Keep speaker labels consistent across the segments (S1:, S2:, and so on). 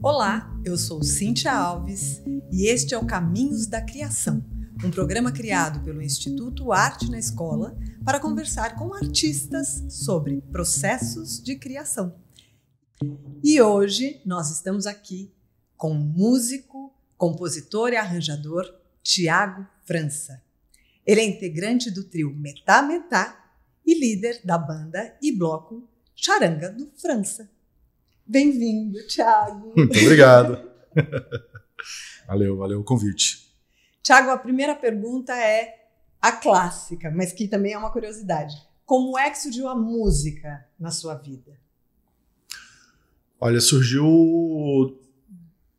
S1: Olá, eu sou Cíntia Alves e este é o Caminhos da Criação, um programa criado pelo Instituto Arte na Escola para conversar com artistas sobre processos de criação. E hoje nós estamos aqui com o músico, compositor e arranjador Tiago França. Ele é integrante do trio Metá Metá e líder da banda e bloco Charanga do França. Bem-vindo, Tiago. Muito obrigado.
S2: valeu, valeu o convite.
S1: Tiago, a primeira pergunta é a clássica, mas que também é uma curiosidade. Como é que surgiu a música na sua vida?
S2: Olha, surgiu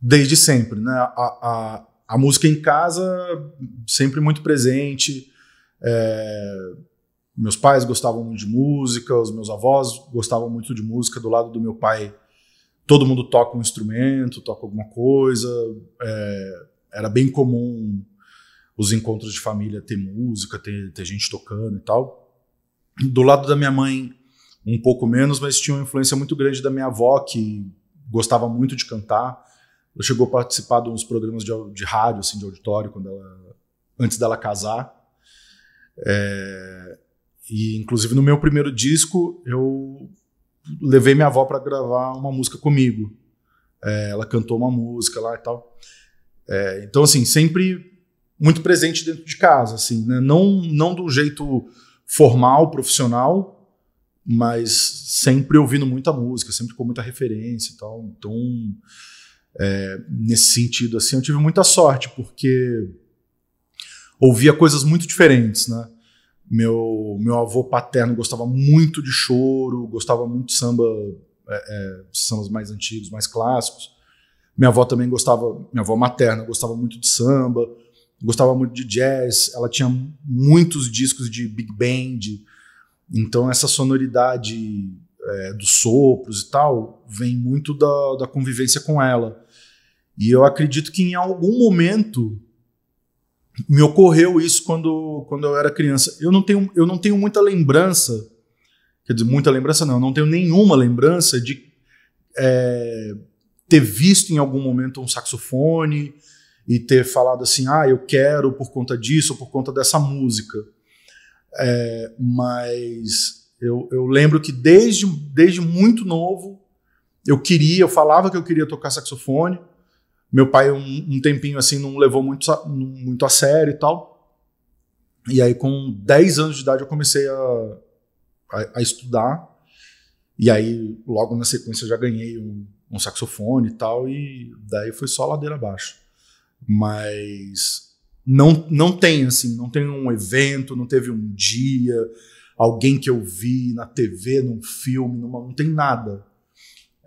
S2: desde sempre, né? A, a, a música em casa sempre muito presente. É, meus pais gostavam muito de música, os meus avós gostavam muito de música. Do lado do meu pai, todo mundo toca um instrumento, toca alguma coisa. É, era bem comum os encontros de família ter música, ter, ter gente tocando e tal. Do lado da minha mãe, um pouco menos, mas tinha uma influência muito grande da minha avó, que gostava muito de cantar. Ela chegou a participar de uns programas de, de rádio, assim, de auditório, quando ela, antes dela casar. É, e, inclusive, no meu primeiro disco, eu levei minha avó para gravar uma música comigo. É, ela cantou uma música lá e tal. É, então, assim, sempre muito presente dentro de casa, assim, né? Não, não do jeito formal, profissional, mas sempre ouvindo muita música, sempre com muita referência e tal. Então, é, nesse sentido, assim, eu tive muita sorte, porque ouvia coisas muito diferentes, né? Meu, meu avô paterno gostava muito de choro, gostava muito de samba, é, é, sambas mais antigos, mais clássicos. Minha avó também gostava, minha avó materna gostava muito de samba, gostava muito de jazz, ela tinha muitos discos de big band. Então essa sonoridade é, dos sopros e tal vem muito da, da convivência com ela. E eu acredito que em algum momento me ocorreu isso quando, quando eu era criança. Eu não tenho, eu não tenho muita lembrança, quer dizer, muita lembrança não, eu não tenho nenhuma lembrança de é, ter visto em algum momento um saxofone e ter falado assim, ah, eu quero por conta disso, por conta dessa música. É, mas eu, eu lembro que desde, desde muito novo eu queria, eu falava que eu queria tocar saxofone, meu pai, um, um tempinho assim, não levou muito, muito a sério e tal. E aí, com 10 anos de idade, eu comecei a, a, a estudar. E aí, logo na sequência, eu já ganhei um, um saxofone e tal. E daí foi só ladeira abaixo. Mas não, não tem, assim, não tem um evento, não teve um dia, alguém que eu vi na TV, num filme, numa, não tem nada.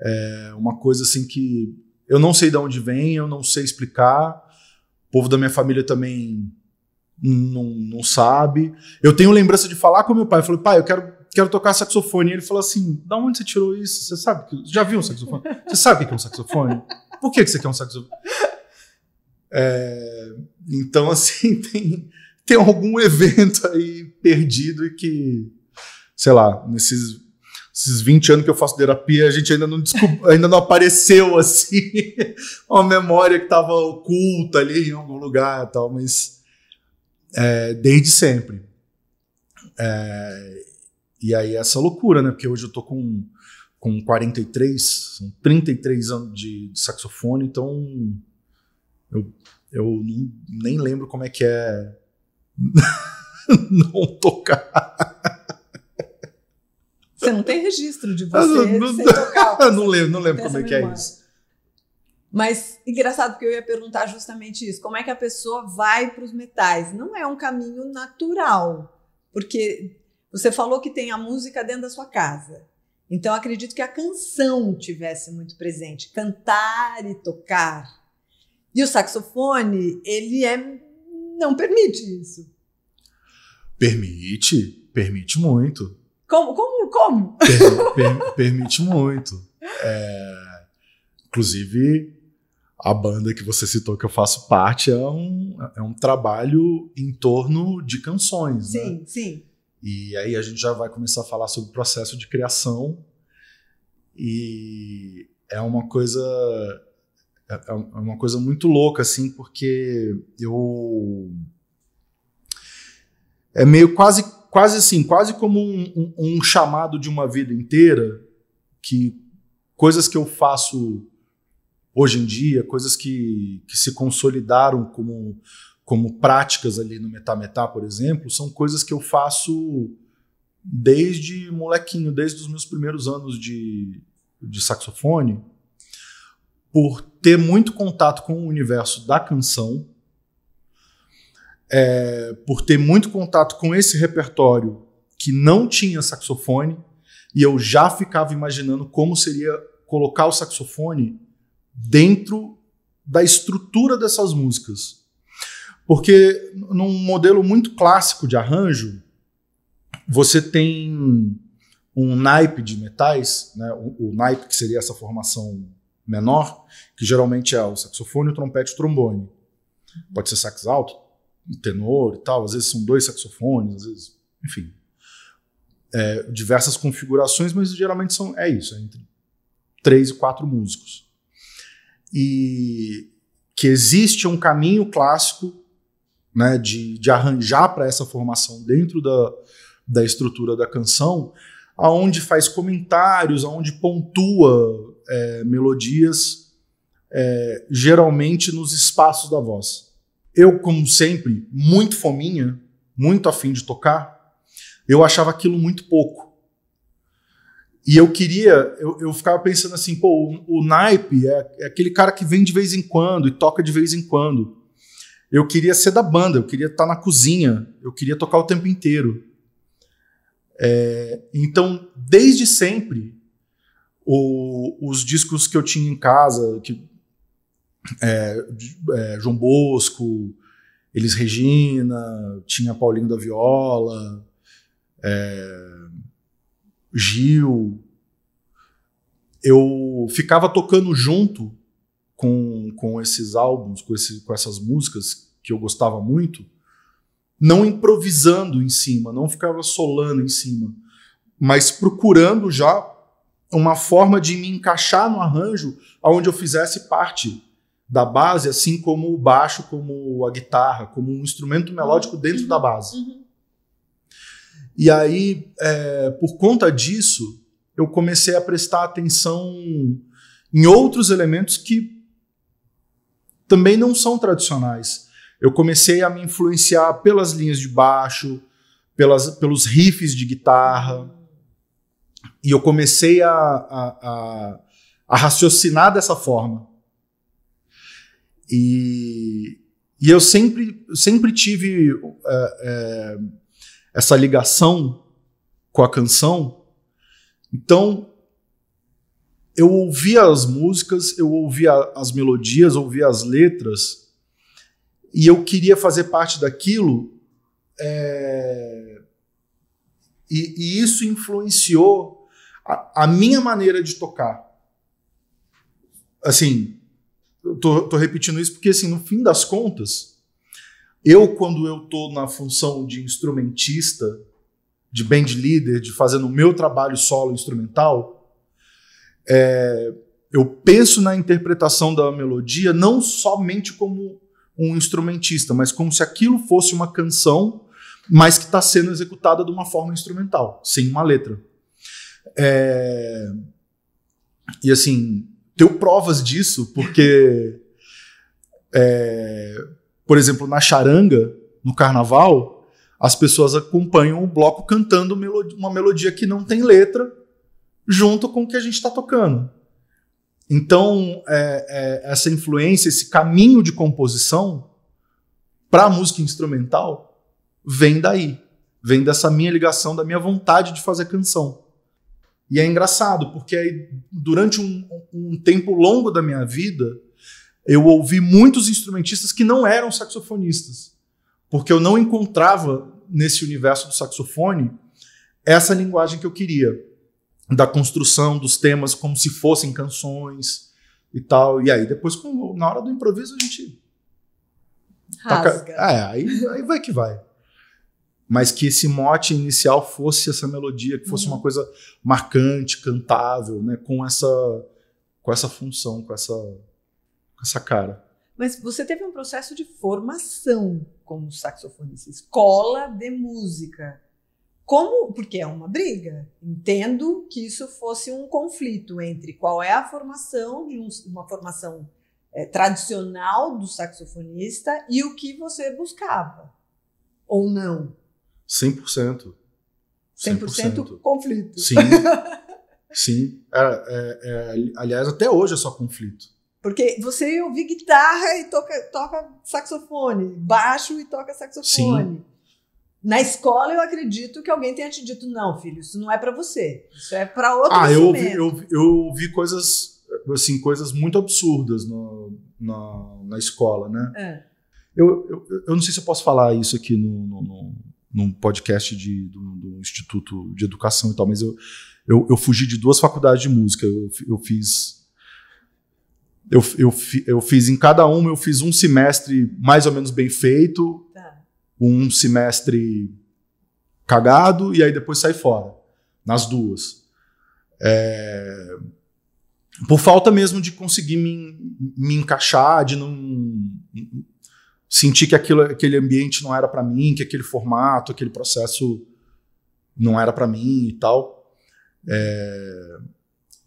S2: É uma coisa assim que eu não sei de onde vem, eu não sei explicar. O povo da minha família também não, não sabe. Eu tenho lembrança de falar com meu pai. Eu falei, pai, eu quero, quero tocar saxofone. E ele falou assim: da onde você tirou isso? Você sabe? Que, já viu um saxofone? Você sabe o que é um saxofone? Por que, que você quer um saxofone? É, então, assim, tem, tem algum evento aí perdido e que, sei lá, nesses esses 20 anos que eu faço terapia, a gente ainda não, ainda não apareceu assim uma memória que estava oculta ali em algum lugar tal, mas é, desde sempre. É, e aí é essa loucura, né? Porque hoje eu tô com, com 43, são 33 anos de, de saxofone, então eu, eu nem lembro como é que é não tocar.
S1: Você não tem registro de ah, você não, não, sem tocar. Ah, não
S2: lembro, não lembro como é que é isso.
S1: Mas engraçado porque eu ia perguntar justamente isso. Como é que a pessoa vai para os metais? Não é um caminho natural, porque você falou que tem a música dentro da sua casa. Então acredito que a canção tivesse muito presente, cantar e tocar. E o saxofone, ele é não permite isso.
S2: Permite, permite muito.
S1: Como? Como? como?
S2: Per, per, permite muito. É, inclusive, a banda que você citou que eu faço parte é um, é um trabalho em torno de canções. Né? Sim, né? sim. E aí a gente já vai começar a falar sobre o processo de criação. E é uma coisa. É, é, é uma coisa muito louca, assim, porque eu. É meio quase quase assim, quase como um, um, um chamado de uma vida inteira, que coisas que eu faço hoje em dia, coisas que, que se consolidaram como, como práticas ali no Metametá, por exemplo, são coisas que eu faço desde molequinho, desde os meus primeiros anos de, de saxofone, por ter muito contato com o universo da canção, é, por ter muito contato com esse repertório que não tinha saxofone, e eu já ficava imaginando como seria colocar o saxofone dentro da estrutura dessas músicas. Porque num modelo muito clássico de arranjo, você tem um naipe de metais, né? o, o naipe que seria essa formação menor, que geralmente é o saxofone, o trompete e o trombone. Pode ser sax alto, um tenor e tal, às vezes são dois saxofones, às vezes, enfim. É, diversas configurações, mas geralmente são, é isso, é entre três e quatro músicos. E que existe um caminho clássico né, de, de arranjar para essa formação dentro da, da estrutura da canção, aonde faz comentários, aonde pontua é, melodias, é, geralmente nos espaços da voz. Eu, como sempre, muito fominha, muito afim de tocar, eu achava aquilo muito pouco. E eu queria, eu, eu ficava pensando assim, pô, o, o naipe é, é, aquele cara que vem de vez em quando e toca de vez em quando. Eu queria ser da banda, eu queria estar tá na cozinha, eu queria tocar o tempo inteiro. É, então, desde sempre, o, os discos que eu tinha em casa, que é, é, João Bosco, Elis Regina, tinha Paulinho da Viola, é, Gil. Eu ficava tocando junto com, com esses álbuns, com, esse, com essas músicas que eu gostava muito, não improvisando em cima, não ficava solando em cima, mas procurando já uma forma de me encaixar no arranjo aonde eu fizesse parte da base, assim como o baixo, como a guitarra, como um instrumento melódico dentro da base. Uhum. E aí, é, por conta disso, eu comecei a prestar atenção em outros elementos que também não são tradicionais. Eu comecei a me influenciar pelas linhas de baixo, pelas, pelos riffs de guitarra, e eu comecei a, a, a, a raciocinar dessa forma. E, e eu sempre, sempre tive é, é, essa ligação com a canção. Então, eu ouvia as músicas, eu ouvia as melodias, ouvia as letras, e eu queria fazer parte daquilo. É, e, e, isso influenciou a, a minha maneira de tocar. Assim, Tô, tô, repetindo isso porque, assim, no fim das contas, eu, quando eu tô na função de instrumentista, de band leader, de fazendo o meu trabalho solo instrumental, é, eu penso na interpretação da melodia não somente como um instrumentista, mas como se aquilo fosse uma canção, mas que está sendo executada de uma forma instrumental, sem uma letra. É, e assim, tenho provas disso, porque, é, por exemplo, na charanga, no carnaval, as pessoas acompanham o bloco cantando uma melodia que não tem letra, junto com o que a gente está tocando. Então, é, é, essa influência, esse caminho de composição para a música instrumental vem daí. Vem dessa minha ligação, da minha vontade de fazer canção. E é engraçado, porque aí, durante um, um tempo longo da minha vida, eu ouvi muitos instrumentistas que não eram saxofonistas, porque eu não encontrava nesse universo do saxofone essa linguagem que eu queria, da construção dos temas como se fossem canções e tal. E aí depois, na hora do improviso, a gente.
S1: Rasga. Taca... É,
S2: aí, aí vai que vai mas que esse mote inicial fosse essa melodia, que fosse uhum. uma coisa marcante, cantável, né? Com essa, com essa função, com essa, com essa cara.
S1: Mas você teve um processo de formação como saxofonista, escola de música. Como, porque é uma briga. Entendo que isso fosse um conflito entre qual é a formação de um, uma formação é, tradicional do saxofonista e o que você buscava ou não.
S2: 100%.
S1: 100%, 100% conflito. Sim.
S2: Sim. É, é, é, aliás, até hoje é só conflito.
S1: Porque você é ouve guitarra e toca, toca saxofone, baixo e toca saxofone. Sim. Na escola, eu acredito que alguém tenha te dito: não, filho, isso não é para você. Isso é para outro Ah, eu ouvi, eu,
S2: eu ouvi coisas, assim, coisas muito absurdas no, na, na escola, né? É. Eu, eu, eu não sei se eu posso falar isso aqui no, no, no num podcast de, do, do, Instituto de Educação e tal, mas eu, eu, eu, fugi de duas faculdades de música. Eu, eu fiz. Eu, eu, eu fiz em cada uma, eu fiz um semestre mais ou menos bem feito, tá. um semestre cagado, e aí depois saí fora, nas duas. É, por falta mesmo de conseguir me, me encaixar, de não senti que aquilo, aquele ambiente não era para mim, que aquele formato, aquele processo não era para mim e tal. É,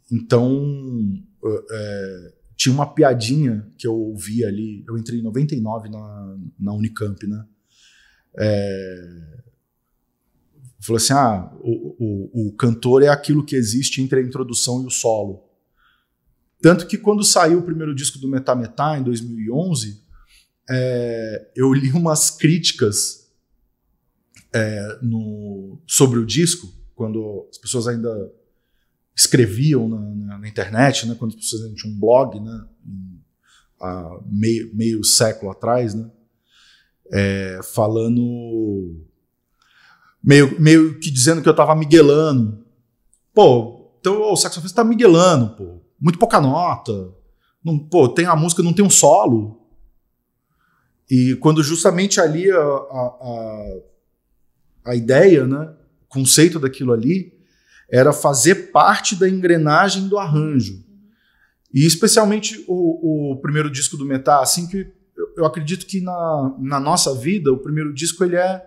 S2: então, é, tinha uma piadinha que eu ouvi ali. Eu entrei em 99 na, na Unicamp, né? É, falou assim: ah, o, o, o cantor é aquilo que existe entre a introdução e o solo. Tanto que quando saiu o primeiro disco do Metá, em 2011, é, eu li umas críticas é, no, sobre o disco, quando as pessoas ainda escreviam na, na, na internet, né, quando as pessoas tinham um blog, né, há meio, meio século atrás, né, é, falando meio, meio que dizendo que eu tava miguelando. Pô, então o saxofone tá miguelando, pô. Muito pouca nota. Não, pô, tem a música, não tem um solo. E quando justamente ali a, a, a ideia, né, o conceito daquilo ali, era fazer parte da engrenagem do arranjo. E especialmente o, o primeiro disco do Metá, assim que eu, eu acredito que na, na nossa vida, o primeiro disco ele é,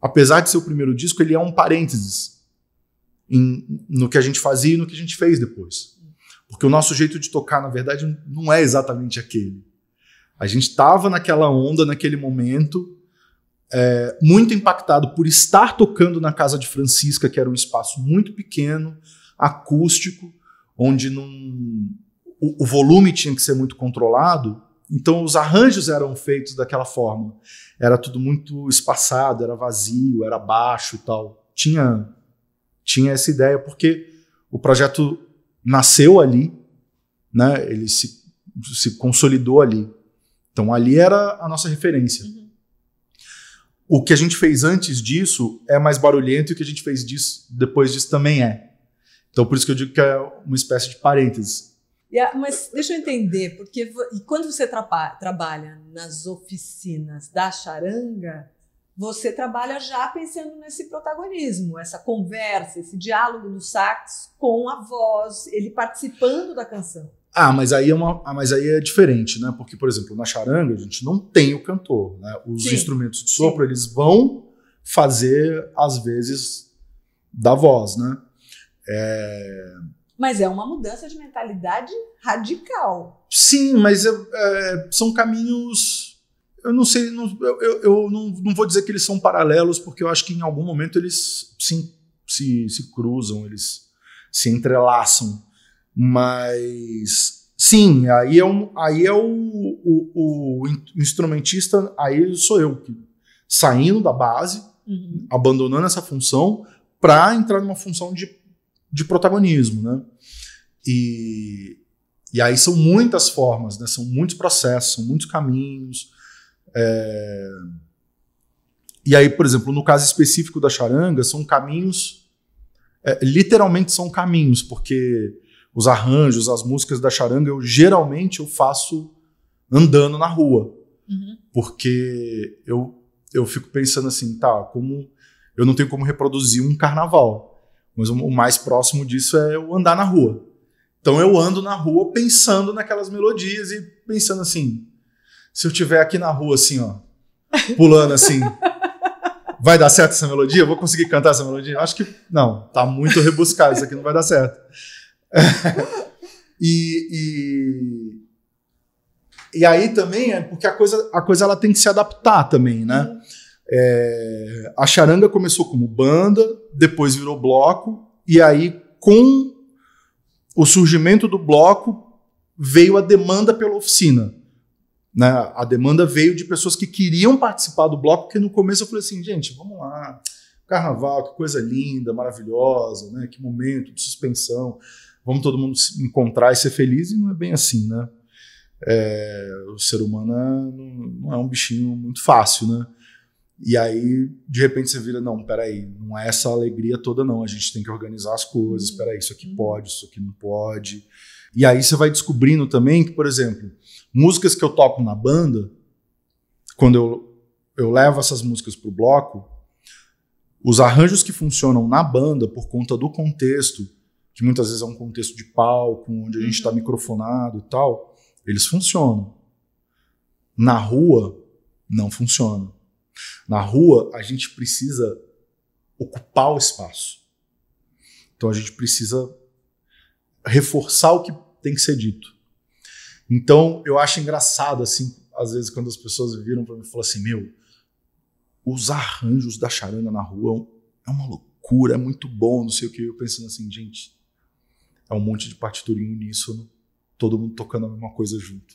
S2: apesar de ser o primeiro disco, ele é um parênteses em, no que a gente fazia e no que a gente fez depois. Porque o nosso jeito de tocar, na verdade, não é exatamente aquele. A gente estava naquela onda, naquele momento, é, muito impactado por estar tocando na casa de Francisca, que era um espaço muito pequeno, acústico, onde não, o, o volume tinha que ser muito controlado. Então os arranjos eram feitos daquela forma. Era tudo muito espaçado, era vazio, era baixo e tal. Tinha tinha essa ideia porque o projeto nasceu ali, né? Ele se, se consolidou ali. Então ali era a nossa referência. Uhum. O que a gente fez antes disso é mais barulhento e o que a gente fez disso, depois disso também é. Então por isso que eu digo que é uma espécie de parênteses.
S1: Yeah, mas deixa eu entender, porque quando você trapa, trabalha nas oficinas da charanga, você trabalha já pensando nesse protagonismo, essa conversa, esse diálogo do sax com a voz, ele participando da canção.
S2: Ah, mas aí é uma, ah, mas aí é diferente, né? Porque, por exemplo, na charanga a gente não tem o cantor, né? Os Sim. instrumentos de sopro Sim. eles vão fazer às vezes da voz, né? É...
S1: Mas é uma mudança de mentalidade radical. Sim, mas é, é, são caminhos. Eu
S2: não sei, não, eu, eu não, não, vou dizer que eles são paralelos, porque eu acho que em algum momento eles se, se, se cruzam, eles se entrelaçam. Mas sim, aí é, um, aí é o, o, o instrumentista, aí sou eu, que, saindo da base, uhum. abandonando essa função, para entrar numa função de, de protagonismo. Né? E, e aí são muitas formas, né? são muitos processos, são muitos caminhos. É... E aí, por exemplo, no caso específico da charanga, são caminhos. É, literalmente são caminhos, porque os arranjos, as músicas da charanga, eu geralmente eu faço andando na rua. Uhum. Porque eu, eu fico pensando assim, tá, como eu não tenho como reproduzir um carnaval. Mas o mais próximo disso é eu andar na rua. Então eu ando na rua pensando naquelas melodias e pensando assim, se eu tiver aqui na rua assim, ó, pulando assim, vai dar certo essa melodia? Eu vou conseguir cantar essa melodia? Acho que não, tá muito rebuscado, isso aqui não vai dar certo. e, e, e, aí também é porque a coisa, a coisa ela tem que se adaptar também, né? Uhum. É, a charanga começou como banda, depois virou bloco, e aí com o surgimento do bloco veio a demanda pela oficina. Né? A demanda veio de pessoas que queriam participar do bloco, porque no começo eu falei assim, gente, vamos lá, carnaval, que coisa linda, maravilhosa, né? que momento de suspensão vamos todo mundo se encontrar e ser feliz, e não é bem assim, né? É, o ser humano é, não é um bichinho muito fácil, né? E aí, de repente, você vira, não, peraí, não é essa alegria toda, não. A gente tem que organizar as coisas, uhum. peraí, isso aqui pode, isso aqui não pode. E aí você vai descobrindo também que, por exemplo, músicas que eu toco na banda, quando eu, eu levo essas músicas para o bloco, os arranjos que funcionam na banda, por conta do contexto, que muitas vezes é um contexto de palco, onde a gente está uhum. microfonado e tal, eles funcionam. Na rua, não funciona. Na rua, a gente precisa ocupar o espaço. Então a gente precisa reforçar o que tem que ser dito. Então eu acho engraçado, assim, às vezes quando as pessoas viram para mim e falaram assim: Meu, os arranjos da charanga na rua é, é uma loucura, é muito bom, não sei o que. Eu pensando assim, gente, é um monte de partitura em uníssono, todo mundo tocando a mesma coisa junto.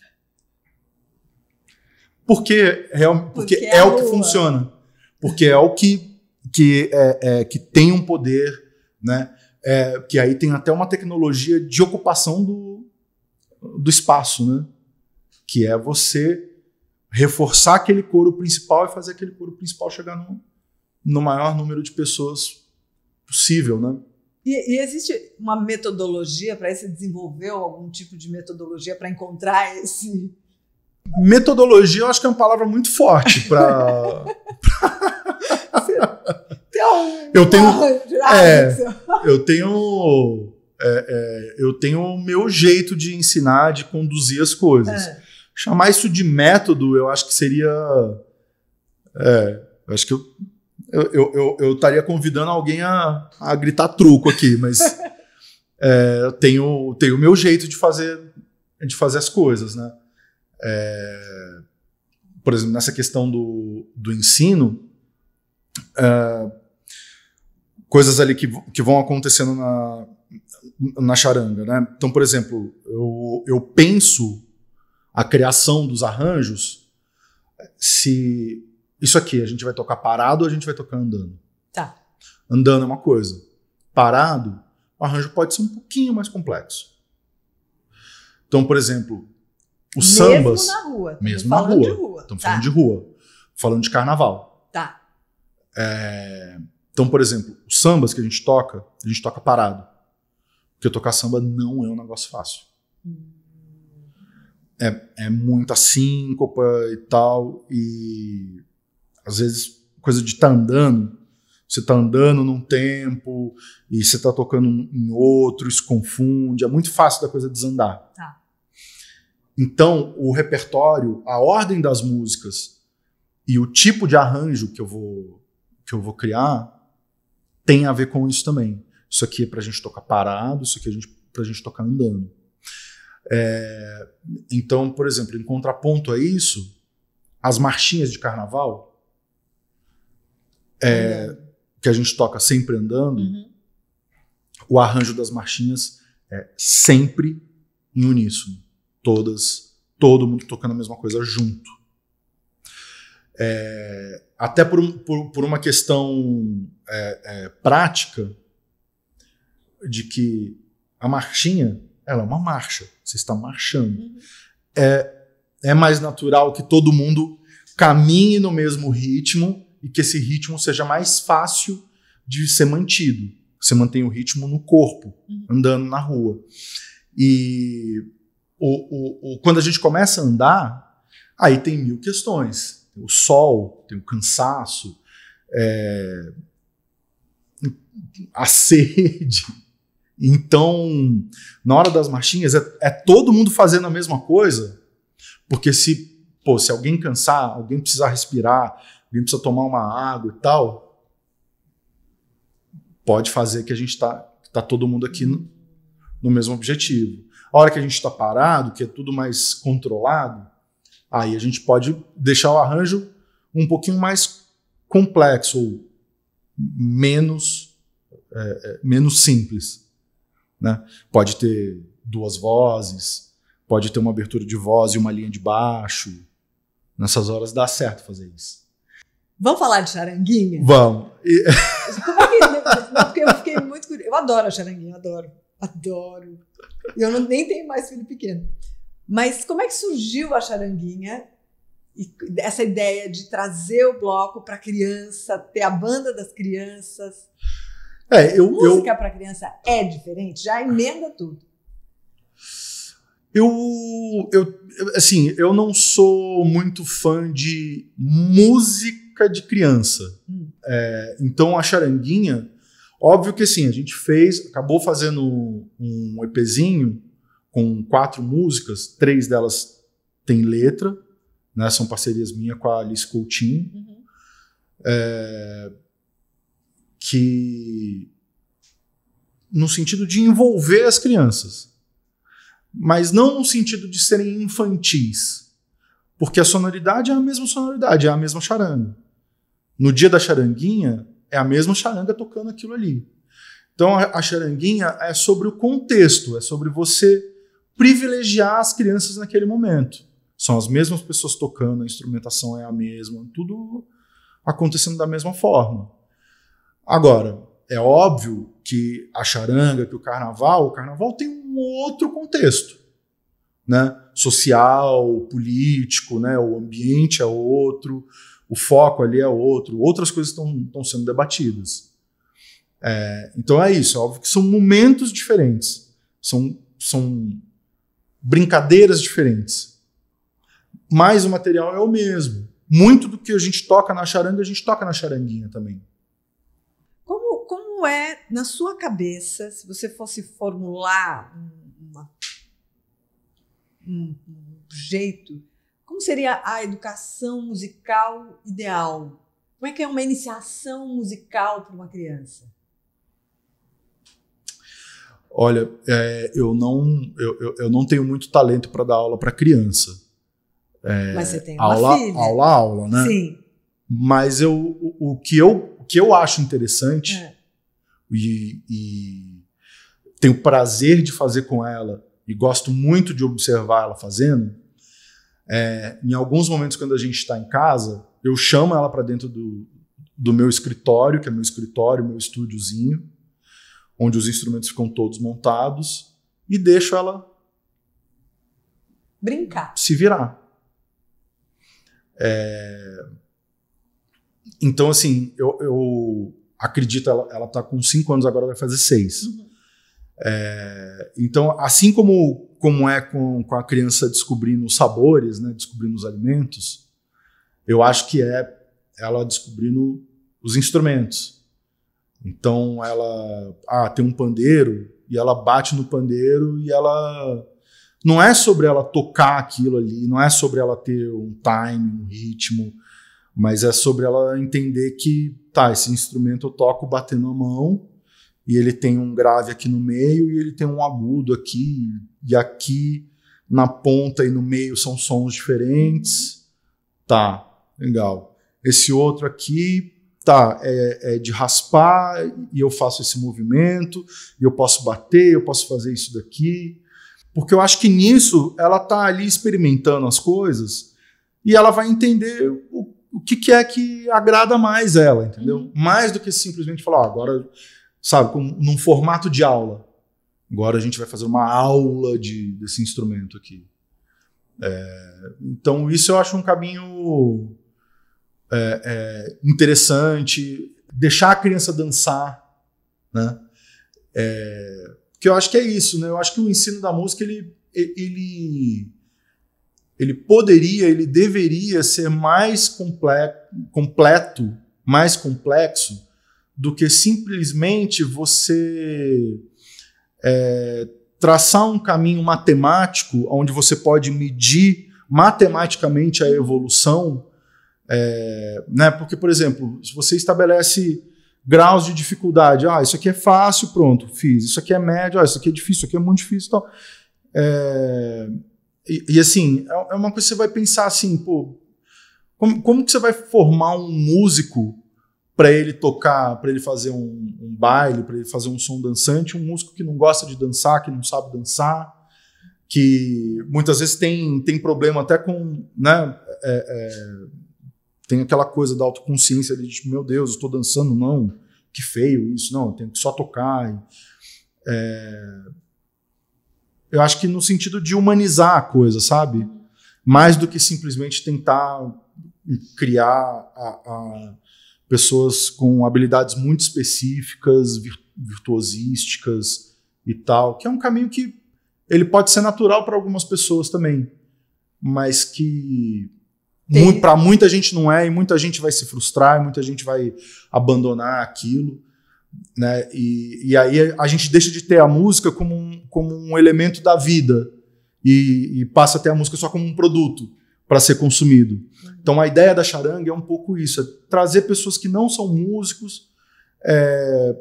S2: Porque, é, porque, porque é, é o que funciona. Porque é o que, que, é, é que tem um poder, né? É, que aí tem até uma tecnologia de ocupação do, do espaço, né? Que é você reforçar aquele coro principal e fazer aquele coro principal chegar no, no maior número de pessoas possível, né?
S1: E, e existe uma metodologia para isso? Você desenvolveu algum tipo de metodologia para encontrar esse.
S2: Metodologia eu acho que é uma palavra muito forte para. eu tenho. É, eu tenho. É, é, eu tenho o meu jeito de ensinar, de conduzir as coisas. É. Chamar isso de método, eu acho que seria. É, eu acho que eu eu, eu, eu, estaria convidando alguém a, a gritar truco aqui, mas é, eu tenho, tenho o meu jeito de fazer, de fazer as coisas, né? É, por exemplo, nessa questão do, do ensino, é, coisas ali que, que vão acontecendo na, na charanga, né? Então, por exemplo, eu, eu penso a criação dos arranjos se isso aqui, a gente vai tocar parado ou a gente vai tocar andando? Tá. Andando é uma coisa. Parado, o arranjo pode ser um pouquinho mais complexo. Então, por exemplo, os mesmo sambas. Mesmo
S1: na rua. Mesmo na rua. Estamos falando tá. de rua.
S2: Falando de carnaval. Tá. É, então, por exemplo, os sambas que a gente toca, a gente toca parado. Porque tocar samba não é um negócio fácil. Hum. É, é muita síncopa e tal. E às vezes, coisa de estar tá andando. Você está andando num tempo e você está tocando em outro, isso confunde. É muito fácil da coisa desandar. Tá. Então, o repertório, a ordem das músicas e o tipo de arranjo que eu vou, que eu vou criar tem a ver com isso também. Isso aqui é para a gente tocar parado, isso aqui é para a gente tocar andando. É, então, por exemplo, em contraponto a isso, as marchinhas de carnaval, é, que a gente toca sempre andando, uhum. o arranjo das marchinhas é sempre em uníssono. Todas, todo mundo tocando a mesma coisa junto. É, até por, por, por, uma questão é, é, prática de que a marchinha ela é uma marcha, você está marchando. Uhum. É, é mais natural que todo mundo caminhe no mesmo ritmo e que esse ritmo seja mais fácil de ser mantido. Você mantém o ritmo no corpo, uhum. andando na rua. E o, o, o, quando a gente começa a andar, aí tem mil questões. o sol, tem o cansaço, é, a sede. Então, na hora das marchinhas, é, é, todo mundo fazendo a mesma coisa, porque se, pô, se alguém cansar, alguém precisar respirar, alguém precisa tomar uma água e tal, pode fazer que a gente está tá todo mundo aqui no, no, mesmo objetivo. A hora que a gente está parado, que é tudo mais controlado, aí a gente pode deixar o arranjo um pouquinho mais complexo ou menos, é, é, menos simples. Né? Pode ter duas vozes, pode ter uma abertura de voz e uma linha de baixo. Nessas horas dá certo fazer isso.
S1: Vamos falar de charanguinha? Vamos. E... Como é que... Não, porque eu fiquei muito curiosa. Eu adoro a charanguinha, adoro. Adoro. Eu não, nem tenho mais filho pequeno. Mas como é que surgiu a charanguinha? E essa ideia de trazer o bloco para criança, ter a banda das crianças.
S2: É, eu, Música eu...
S1: para criança é diferente, já emenda tudo.
S2: Eu, eu, assim, eu não sou muito fã de música típica de criança. Hum. É, então a charanguinha, óbvio que sim, a gente fez, acabou fazendo um EPzinho com quatro músicas, três delas têm letra, né? São parcerias minhas com a Alice Coutinho. Uhum. É, que no sentido de envolver as crianças, mas não no sentido de serem infantis, porque a sonoridade é a mesma sonoridade, é a mesma charanga. No dia da charanguinha, é a mesma charanga tocando aquilo ali. Então a charanguinha é sobre o contexto, é sobre você privilegiar as crianças naquele momento. São as mesmas pessoas tocando, a instrumentação é a mesma, tudo acontecendo da mesma forma. Agora, é óbvio que a charanga, que o carnaval, o carnaval tem um outro contexto, né? Social, político, né? O ambiente é outro, o foco ali é outro, outras coisas estão sendo debatidas. É, então é isso, é óbvio que são momentos diferentes, são, são brincadeiras diferentes. Mas o material é o mesmo. Muito do que a gente toca na charanga, a gente toca na charanguinha também.
S1: Como, como é, na sua cabeça, se você fosse formular uma, um, um jeito como seria a educação musical ideal? Como é que é uma iniciação musical para uma criança?
S2: Olha, é, eu, não, eu, eu, não tenho muito talento para dar aula para criança. É, Mas você tem uma aula, filha. Aula, aula, né? Sim. Mas eu, o, o que eu, o que eu acho interessante é. e, e tenho prazer de fazer com ela e gosto muito de observar ela fazendo é, em alguns momentos, quando a gente está em casa, eu chamo ela para dentro do, do meu escritório, que é meu escritório, meu estúdiozinho, onde os instrumentos ficam todos montados, e deixo ela brincar, se virar. É... Então, assim, eu, eu acredito, ela, ela tá com cinco anos, agora vai fazer seis Uhum. É, então, assim como, como é com, com a criança descobrindo os sabores, né, descobrindo os alimentos, eu acho que é ela descobrindo os instrumentos. Então, ela ah, tem um pandeiro e ela bate no pandeiro e ela. Não é sobre ela tocar aquilo ali, não é sobre ela ter um time, um ritmo, mas é sobre ela entender que, tá, esse instrumento eu toco batendo a mão e ele tem um grave aqui no meio e ele tem um agudo aqui e aqui na ponta e no meio são sons diferentes. Tá, legal. Esse outro aqui, tá, é, é de raspar e eu faço esse movimento, e eu posso bater, eu posso fazer isso daqui. Porque eu acho que nisso ela tá ali experimentando as coisas e ela vai entender o, o que, que é que agrada mais ela, entendeu? Uhum. Mais do que simplesmente falar, ah, agora sabe, com, num formato de aula. Agora a gente vai fazer uma aula de, desse instrumento aqui. É, então, isso eu acho um caminho é, é, interessante. Deixar a criança dançar, né? É, que eu acho que é isso, né? Eu acho que o ensino da música, ele, ele, ele poderia, ele deveria ser mais comple completo, mais complexo, do que simplesmente você é, traçar um caminho matemático onde você pode medir matematicamente a evolução. É, né? Porque, por exemplo, se você estabelece graus de dificuldade, ah, isso aqui é fácil, pronto, fiz, isso aqui é médio, ah, isso aqui é difícil, isso aqui é muito difícil tal. É, e, e, assim, é, é uma coisa que você vai pensar assim, pô, como, como que você vai formar um músico para ele tocar, para ele fazer um, um baile, para ele fazer um som dançante, um músico que não gosta de dançar, que não sabe dançar, que muitas vezes tem, tem problema até com, né, é, é, tem aquela coisa da autoconsciência de tipo, meu Deus, estou dançando, não, que feio isso, não, eu tenho que só tocar. E, é, eu acho que no sentido de humanizar a coisa, sabe? Mais do que simplesmente tentar criar a, a pessoas com habilidades muito específicas, virtuosísticas e tal, que é um caminho que ele pode ser natural para algumas pessoas também, mas que para muita gente não é, e muita gente vai se frustrar, e muita gente vai abandonar aquilo. Né? E, e aí a gente deixa de ter a música como um, como um elemento da vida e, e passa a ter a música só como um produto para ser consumido. Uhum. Então a ideia da charanga é um pouco isso, é trazer pessoas que não são músicos é,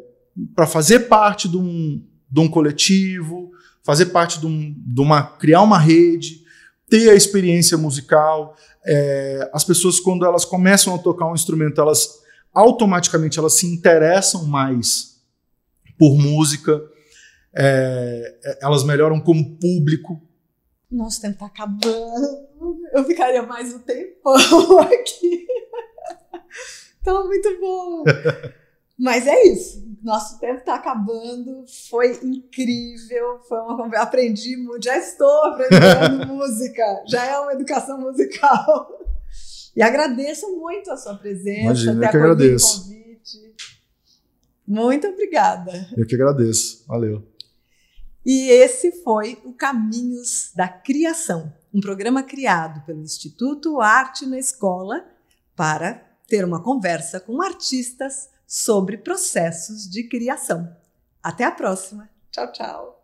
S2: para fazer parte de um, de um, coletivo, fazer parte de, um, de, uma criar uma rede, ter a experiência musical. É, as pessoas quando elas começam a tocar um instrumento, elas automaticamente elas se interessam mais por música, é, é elas melhoram como público,
S1: nosso tempo tá acabando. Eu ficaria mais um tempão aqui. Então, muito bom. Mas é isso. Nosso tempo está acabando. Foi incrível. Foi uma conversa. Aprendi muito. Já estou aprendendo música. Já é uma educação musical. E agradeço muito a sua presença. Imagina, eu que agradeço. Convite. Muito obrigada. Eu
S2: que agradeço. Valeu.
S1: E esse foi o Caminhos da Criação, um programa criado pelo Instituto Arte na Escola para ter uma conversa com artistas sobre processos de criação. Até a próxima. Tchau, tchau.